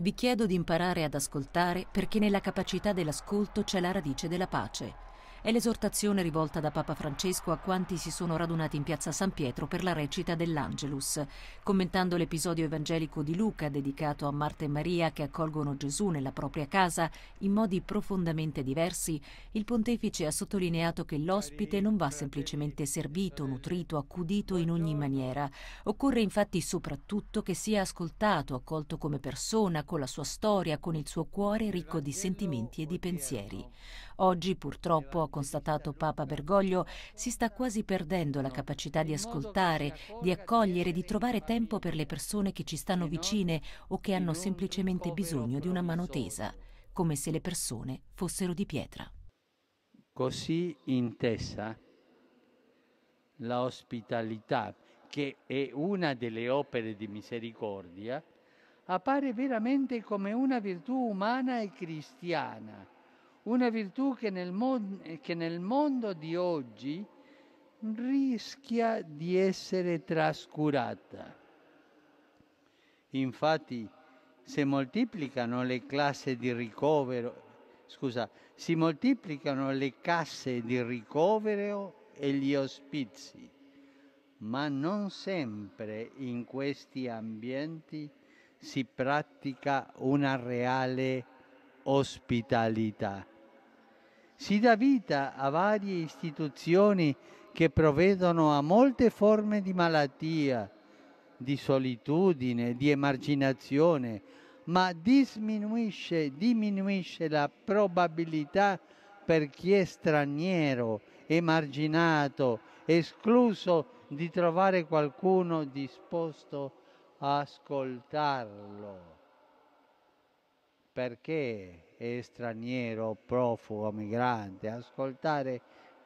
Vi chiedo di imparare ad ascoltare perché nella capacità dell'ascolto c'è la radice della pace. È l'esortazione rivolta da Papa Francesco a quanti si sono radunati in piazza San Pietro per la recita dell'Angelus. Commentando l'episodio evangelico di Luca dedicato a Marta e Maria che accolgono Gesù nella propria casa in modi profondamente diversi, il pontefice ha sottolineato che l'ospite non va semplicemente servito, nutrito, accudito in ogni maniera. Occorre infatti soprattutto che sia ascoltato, accolto come persona, con la sua storia, con il suo cuore ricco di sentimenti e di pensieri. Oggi purtroppo a ho constatato Papa Bergoglio, si sta quasi perdendo la capacità di ascoltare, di accogliere, di trovare tempo per le persone che ci stanno vicine o che hanno semplicemente bisogno di una mano tesa, come se le persone fossero di pietra. Così intesa la ospitalità, che è una delle opere di misericordia, appare veramente come una virtù umana e cristiana una virtù che nel, mon- che nel mondo di oggi rischia di essere trascurata. Infatti si moltiplicano le classi di ricovero, scusa, si moltiplicano le casse di ricovero e gli ospizi, ma non sempre in questi ambienti si pratica una reale ospitalità si dà vita a varie istituzioni che provvedono a molte forme di malattia, di solitudine, di emarginazione, ma diminuisce, diminuisce la probabilità per chi è straniero, emarginato, escluso di trovare qualcuno disposto a ascoltarlo perché è straniero, profugo, migrante, ascoltare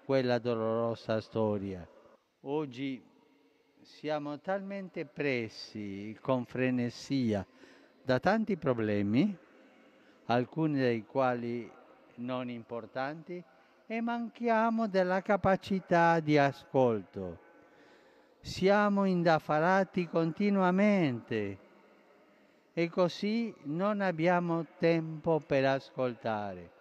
quella dolorosa storia. Oggi siamo talmente pressi con frenesia da tanti problemi, alcuni dei quali non importanti, e manchiamo della capacità di ascolto. Siamo indaffarati continuamente e così non abbiamo tempo per ascoltare.